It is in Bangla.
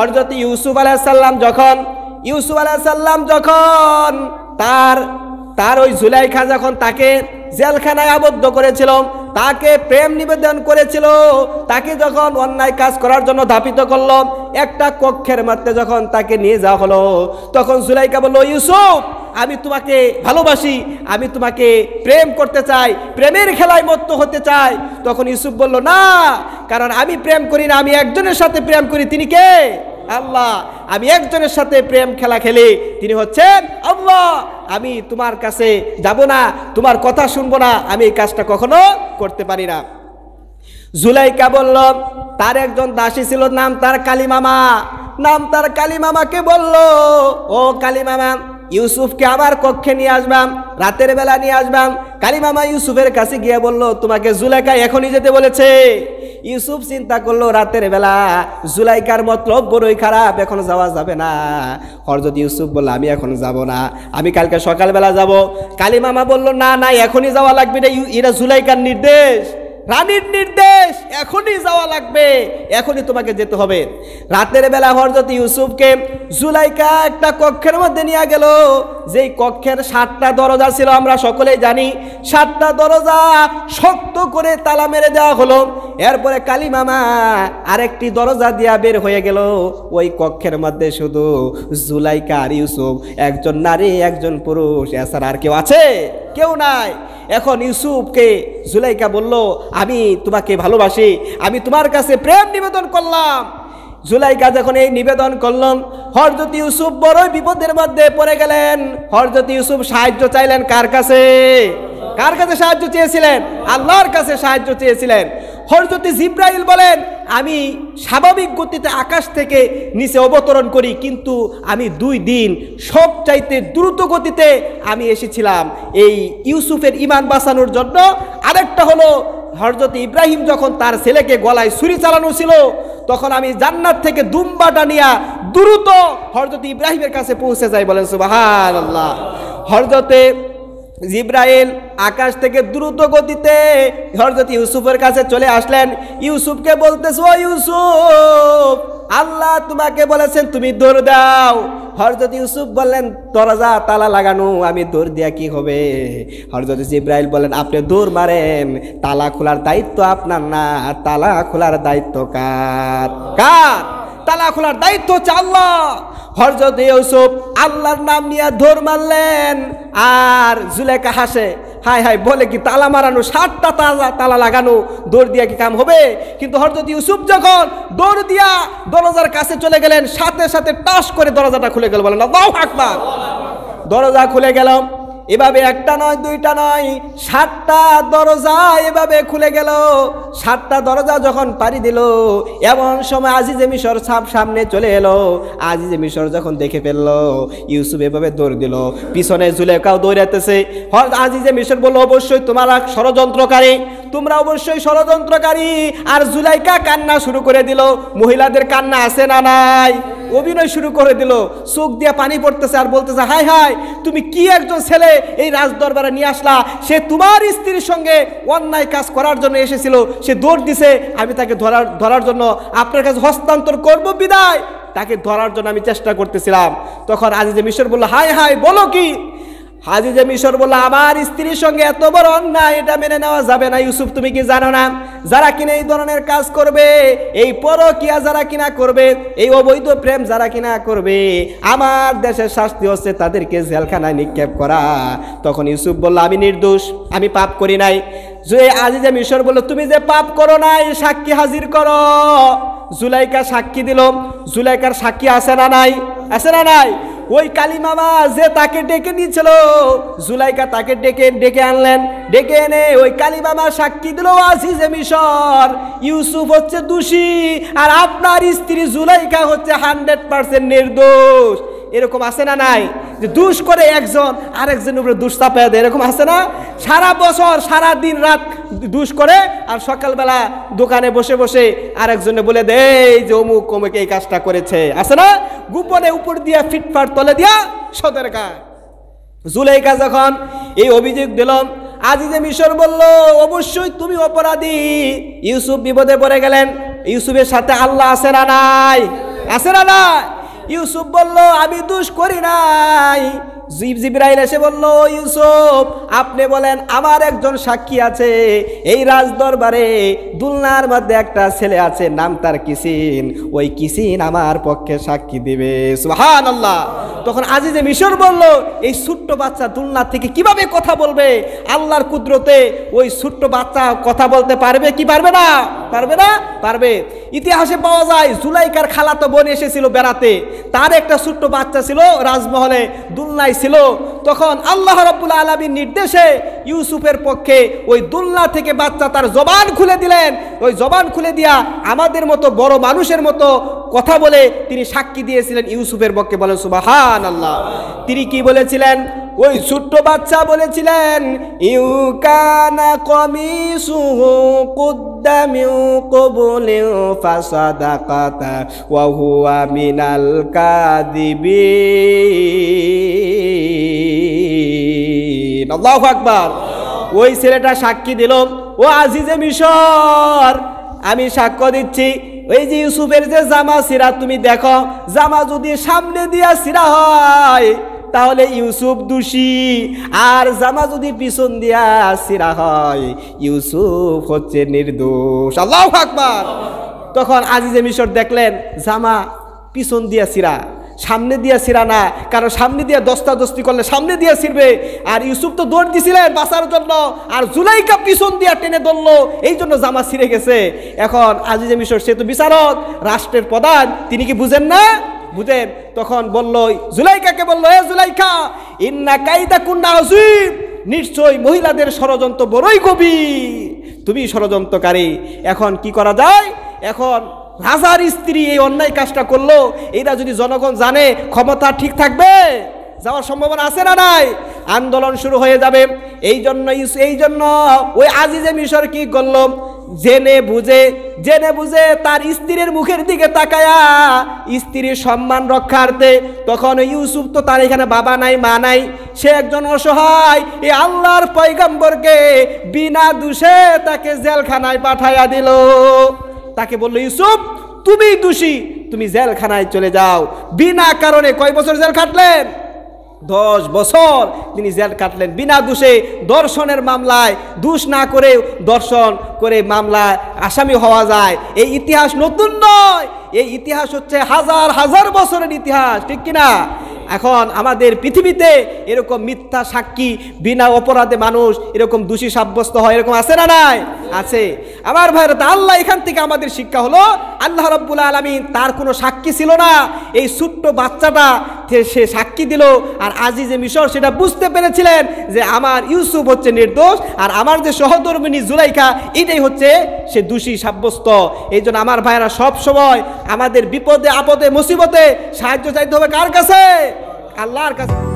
হরজত ইউসুফ আলাহাল্লাম যখন ইউসুফ আলাহাল্লাম যখন তার তার ওই জুলাইখা যখন তাকে জেলখানায় আবদ্ধ করেছিল তাকে প্রেম নিবেদন করেছিল তাকে যখন অন্যায় কাজ করার জন্য ধাপিত করলো একটা কক্ষের মাত্রে যখন তাকে নিয়ে যাওয়া হলো তখন জুলাইকা বলল ইউসুফ আমি তোমাকে ভালোবাসি আমি তোমাকে প্রেম করতে চাই প্রেমের খেলায় মত্ত হতে চাই তখন ইউসুফ বলল না কারণ আমি প্রেম করি না আমি একজনের সাথে প্রেম করি তিনি কে আল্লাহ আমি একজনের সাথে প্রেম খেলা খেলে তিনি হচ্ছেন আল্লাহ আমি তোমার কাছে যাব না তোমার কথা শুনবো না আমি এই কাজটা কখনো করতে পারি না জুলাইকা বলল তার একজন দাসী ছিল নাম তার মামা নাম তার মামাকে বলল ও মামা ইউসুফকে আবার কক্ষে নিয়ে আসবাম রাতের বেলা নিয়ে আসবাম মামা ইউসুফের কাছে গিয়ে বলল তোমাকে জুলেখা এখনই যেতে বলেছে ইউসুফ চিন্তা করলো রাতের বেলা জুলাইকার মতলব বড়ই খারাপ এখন যাওয়া যাবে না হরজত ইউসুফ বললো আমি এখন যাব না আমি কালকে সকালবেলা যাব কালী মামা বললো না না এখনই যাওয়া লাগবে না এরা জুলাইকার নির্দেশ রানীর নির্দেশ এখনই যাওয়া লাগবে এখনই তোমাকে যেতে হবে রাতের বেলা হরজত ইউসুফকে জুলাইকা একটা কক্ষের মধ্যে নিয়ে গেল যেই কক্ষের সাতটা দরজা ছিল আমরা সকলেই জানি সাতটা দরজা শক্ত করে তালা মেরে দেওয়া হলো এরপরে কালী মামা আরেকটি দরজা দিয়া বের হয়ে গেল ওই কক্ষের মধ্যে শুধু জুলাইকা আর ইউসুফ একজন নারী একজন পুরুষ এছাড়া আর কেউ আছে কেউ নাই এখন ইউসুফকে জুলাইকা বলল আমি তোমাকে ভালোবাসি আমি তোমার কাছে প্রেম নিবেদন করলাম জুলাইকা যখন এই নিবেদন করলাম হরজত ইউসুফ বড়ই বিপদের মধ্যে পড়ে গেলেন হরজত ইউসুফ সাহায্য চাইলেন কার কাছে কার কাছে সাহায্য চেয়েছিলেন আল্লাহর কাছে সাহায্য চেয়েছিলেন হরজতি জিব্রাইল বলেন আমি স্বাভাবিক গতিতে আকাশ থেকে নিচে অবতরণ করি কিন্তু আমি দুই দিন সব চাইতে দ্রুত গতিতে আমি এসেছিলাম এই ইউসুফের ইমান বাঁচানোর জন্য আরেকটা হলো হরজত ইব্রাহিম যখন তার ছেলেকে গলায় ছুরি চালানো ছিল তখন আমি জান্নাত থেকে দুম্বা টানিয়া দ্রুত হরজত ইব্রাহিমের কাছে পৌঁছে যাই বলেন সুবাহ আল্লাহ হরজতে জিব্রাইল আকাশ থেকে দ্রুত গতিতে হরজত ইউসুফের কাছে চলে আসলেন ইউসুফকে বলতে ও ইউসুফ আল্লাহ তোমাকে বলেছেন তুমি দৌর দাও হরজত ইউসুফ বললেন দরজা তালা লাগানো আমি দৌর দিয়া কি হবে হরজত জিব্রাইল বলেন আপনি দৌড় মারেন তালা খোলার দায়িত্ব আপনার না তালা খোলার দায়িত্ব কার কার তালা খোলার দায়িত্ব হচ্ছে আল্লাহ হরজত ইউসুফ আল্লাহর নাম নিয়ে ধর মারলেন আর জুলেখা হাসে হায় হায় বলে কি তালা মারানো সাতটা তালা তালা লাগানো দৌড় দিয়া কি কাম হবে কিন্তু হরজত ইউসুফ যখন দৌড় দিয়া দরজার কাছে চলে গেলেন সাথে সাথে টাস করে দরজাটা খুলে গেল বলেন আকবার দরজা খুলে গেলাম এভাবে একটা নয় দুইটা নয় সাতটা দরজা এভাবে খুলে গেল সাতটা দরজা যখন পারি দিল এমন সময় আজিজে মিশর সাপ সামনে চলে এলো আজিজে মিশর যখন দেখে ফেলল ইউসুফ এভাবে দৌড় দিল পিছনে কাউ দৌড়াতেছে আজিজে মিশর বললো অবশ্যই তোমার এক ষড়যন্ত্রকারী তোমরা অবশ্যই ষড়যন্ত্রকারী আর জুলাইকা কান্না শুরু করে দিল মহিলাদের কান্না আছে না নাই অভিনয় শুরু করে দিল চোখ দিয়ে পানি পড়তেছে আর বলতেছে হাই হাই তুমি কি একজন ছেলে এই রাজদরবারে নিয়ে আসলা সে তোমার স্ত্রীর সঙ্গে অন্যায় কাজ করার জন্য এসেছিল সে দৌড় দিছে আমি তাকে ধরার ধরার জন্য আপনার কাছে হস্তান্তর করব বিদায় তাকে ধরার জন্য আমি চেষ্টা করতেছিলাম তখন আজিজে মিশর বলল হাই হাই বলো কি হাজিজে মিশর বলল আমার স্ত্রীর সঙ্গে এত বড় অন্যায় এটা মেনে নেওয়া যাবে না ইউসুফ তুমি কি জানো না যারা কিনা এই ধরনের কাজ করবে এই পরকিয়া যারা কিনা করবে এই অবৈধ প্রেম যারা কিনা করবে আমার দেশের শাস্তি হচ্ছে তাদেরকে জেলখানায় নিক্ষেপ করা তখন ইউসুফ বলল আমি নির্দোষ আমি পাপ করি নাই যে আজিজে মিশর বলল তুমি যে পাপ করো নাই সাক্ষী হাজির করো জুলাইকা সাক্ষী দিল জুলাইকার সাক্ষী আছে না নাই আছে না নাই ওই কালী মামা যে তাকে ডেকে নিয়েছিল জুলাইকা তাকে ডেকে ডেকে আনলেন ডেকে এনে ওই কালী মামা সাক্ষী দিল যে মিশর ইউসুফ হচ্ছে দোষী আর আপনার স্ত্রী জুলাইকা হচ্ছে হান্ড্রেড পার্সেন্ট নির্দোষ এরকম আছে না নাই যে দুষ করে একজন আরেকজনের উপরে দুষ চাপায় দেয় এরকম আছে না সারা বছর সারা দিন রাত দুষ করে আর সকালবেলা দোকানে বসে বসে আরেকজনে বলে দেয় যে অমুক অমুক এই কাজটা করেছে আছে না গোপনে উপর দিয়া ফিটফাট তলে দিয়া সদের জুলাই কাজ যখন এই অভিযোগ দিলাম আজিজে মিশর বলল অবশ্যই তুমি অপরাধী ইউসুফ বিপদে পড়ে গেলেন ইউসুফের সাথে আল্লাহ আছে না নাই আছে না নাই ইউসুফ বলল আমি দুষ করি নাই জিব্রাইল এসে বলল ইউসুফ আপনি বলেন আমার একজন সাক্ষী আছে এই রাজদরবারে দুলনার মধ্যে একটা ছেলে আছে নাম তার কিসিন ওই কিসিন আমার পক্ষে সাক্ষী দিবে সুহান আল্লাহ তখন আজিজে মিশর বলল এই ছোট্ট বাচ্চা দুলনার থেকে কিভাবে কথা বলবে আল্লাহর কুদরতে ওই ছোট্ট বাচ্চা কথা বলতে পারবে কি পারবে না পারবে না পারবে ইতিহাসে পাওয়া যায় জুলাইকার খালাতো বোন এসেছিল বেড়াতে তার একটা ছোট্ট বাচ্চা ছিল রাজমহলে দুলনায় ছিল তখন আল্লাহ রব্বুল আলমীর নির্দেশে ইউসুফের পক্ষে ওই দুলনা থেকে বাচ্চা তার জবান খুলে দিলেন বললেন ওই জবান খুলে দিয়া আমাদের মতো বড় মানুষের মতো কথা বলে তিনি সাক্ষী দিয়েছিলেন ইউসুফের পক্ষে বলেন সুবাহান আল্লাহ তিনি কি বলেছিলেন ওই ছোট্ট বাচ্চা বলেছিলেন ইউ কানা কমি সুহু কুদ্দামিউ কবুলিউ ফাসাদাকাতা ওয়া হুয়া মিনাল কাযিবিন আল্লাহু আকবার ওই ছেলেটা সাক্ষী দিল ও আজিজে মিশর আমি সাক্ষ্য দিচ্ছি ওই যে ইউসুফের যে জামা সিরা তুমি দেখো জামা যদি সামনে দিয়া সিরা হয় তাহলে ইউসুফ দোষী আর জামা যদি পিছন দিয়া সিরা হয় ইউসুফ হচ্ছে নির্দোষ আল্লাহ আকবার তখন আজিজে মিশর দেখলেন জামা পিছন দিয়া সিরা সামনে দিয়া সিরা না কারণ সামনে দিয়া দস্তা দস্তি করলে সামনে দিয়া সিরবে আর ইউসুফ তো দৌড় দিছিলেন বাঁচার জন্য আর জুলাইকা পিছন দিয়া টেনে ধরলো এই জন্য জামা ছিঁড়ে গেছে এখন আজিজে মিশর সে তো বিচারক রাষ্ট্রের প্রধান তিনি কি বুঝেন না বুঝেন তখন বলল জুলাইকাকে বলল এ জুলাইকা ইন্না কাইদা কুন্না হসিব নিশ্চয় মহিলাদের ষড়যন্ত্র বড়ই কবি তুমি ষড়যন্ত্রকারী এখন কি করা যায় এখন রাজার স্ত্রী এই অন্যায় কাজটা করলো এটা যদি জনগণ জানে ক্ষমতা ঠিক থাকবে যাওয়ার সম্ভাবনা আছে না নাই আন্দোলন শুরু হয়ে যাবে এই জন্য এই জন্য ওই আজিজে মিশর কি করল জেনে বুঝে জেনে বুঝে তার স্ত্রীর মুখের দিকে তাকায়া স্ত্রীর সম্মান রক্ষার্থে তখন ইউসুফ তো তার এখানে বাবা নাই মা নাই সে একজন অসহায় এ আল্লাহর পৈগম্বরকে বিনা দুষে তাকে জেলখানায় পাঠাইয়া দিল তাকে বলল ইউসুফ তুমি দোষী তুমি জেলখানায় চলে যাও বিনা কারণে কয় বছর জেল খাটলেন দশ বছর তিনি জেল কাটলেন বিনা দোষে দর্শনের মামলায় দোষ না করে দর্শন করে মামলায় আসামি হওয়া যায় এই ইতিহাস নতুন নয় এই ইতিহাস হচ্ছে হাজার হাজার বছরের ইতিহাস ঠিক কিনা এখন আমাদের পৃথিবীতে এরকম মিথ্যা সাক্ষী বিনা অপরাধে মানুষ এরকম দোষী সাব্যস্ত হয় এরকম আছে না নাই আছে আমার ভাইরা আল্লাহ এখান থেকে আমাদের শিক্ষা হলো আল্লাহ রব্বুল আলমিন তার কোনো সাক্ষী ছিল না এই ছোট্ট বাচ্চাটা সে সাক্ষী সাক্ষী দিল আর আজিজে মিশর সেটা বুঝতে পেরেছিলেন যে আমার ইউসুফ হচ্ছে নির্দোষ আর আমার যে সহধর্মিনী জুলাইখা এটাই হচ্ছে সে দোষী সাব্যস্ত এই জন্য আমার ভাইয়েরা সবসময় আমাদের বিপদে আপদে মুসিবতে সাহায্য চাইতে হবে কার কাছে আল্লাহর কাছে